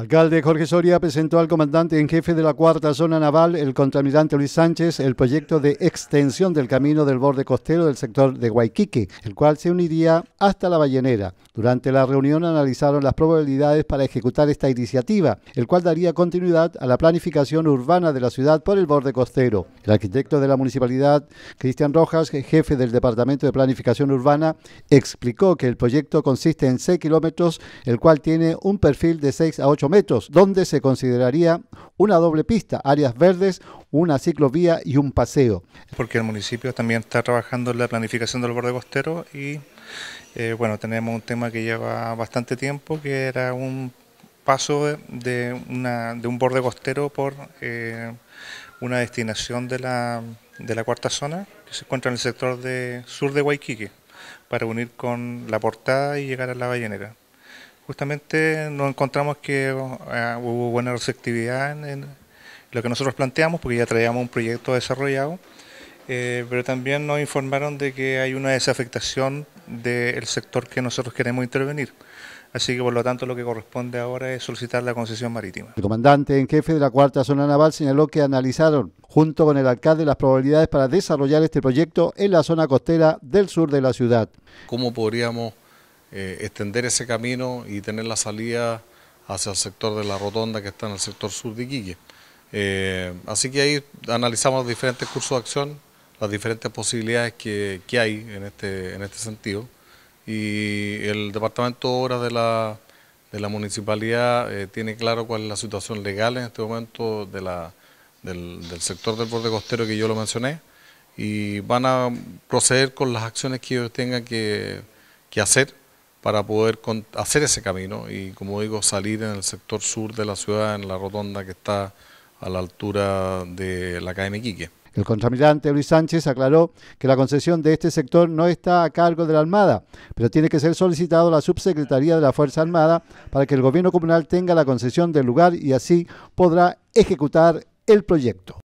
Alcalde Jorge Soria presentó al comandante en jefe de la Cuarta Zona Naval, el contraalmirante Luis Sánchez, el proyecto de extensión del camino del borde costero del sector de Guayquique, el cual se uniría hasta la Ballenera. Durante la reunión analizaron las probabilidades para ejecutar esta iniciativa, el cual daría continuidad a la planificación urbana de la ciudad por el borde costero. El arquitecto de la municipalidad, Cristian Rojas, jefe del Departamento de Planificación Urbana, explicó que el proyecto consiste en 6 kilómetros, el cual tiene un perfil de 6 a 8 metros, donde se consideraría una doble pista, áreas verdes, una ciclovía y un paseo. Porque el municipio también está trabajando en la planificación del borde costero y eh, bueno, tenemos un tema que lleva bastante tiempo, que era un paso de, un borde costero por eh, una destinación de la, de la cuarta zona, que se encuentra en el sector de sur de Guayquique, para unir con la portada y llegar a la ballenera justamente nos encontramos que eh, hubo buena receptividad en, lo que nosotros planteamos, porque ya traíamos un proyecto desarrollado, eh, pero también nos informaron de que hay una desafectación del sector que nosotros queremos intervenir. Así que por lo tanto lo que corresponde ahora es solicitar la concesión marítima. El comandante en jefe de la cuarta zona naval señaló que analizaron junto con el alcalde las probabilidades para desarrollar este proyecto en la zona costera del sur de la ciudad. ¿Cómo podríamos eh, extender ese camino y tener la salida hacia el sector de la rotonda que está en el sector sur de Iquique. Eh, así que ahí analizamos diferentes cursos de acción, las diferentes posibilidades que, hay en este, en este sentido. Y el Departamento de Obras de la, Municipalidad eh, tiene claro cuál es la situación legal en este momento de la, del, sector del borde costero que yo lo mencioné y van a proceder con las acciones que ellos tengan que hacer para poder hacer ese camino y, como digo, salir en el sector sur de la ciudad, en la rotonda que está a la altura de la calle Quique. El contramirante Luis Sánchez aclaró que la concesión de este sector no está a cargo de la Armada, pero tiene que ser solicitado a la Subsecretaría de la Fuerza Armada para que el gobierno comunal tenga la concesión del lugar y así podrá ejecutar el proyecto.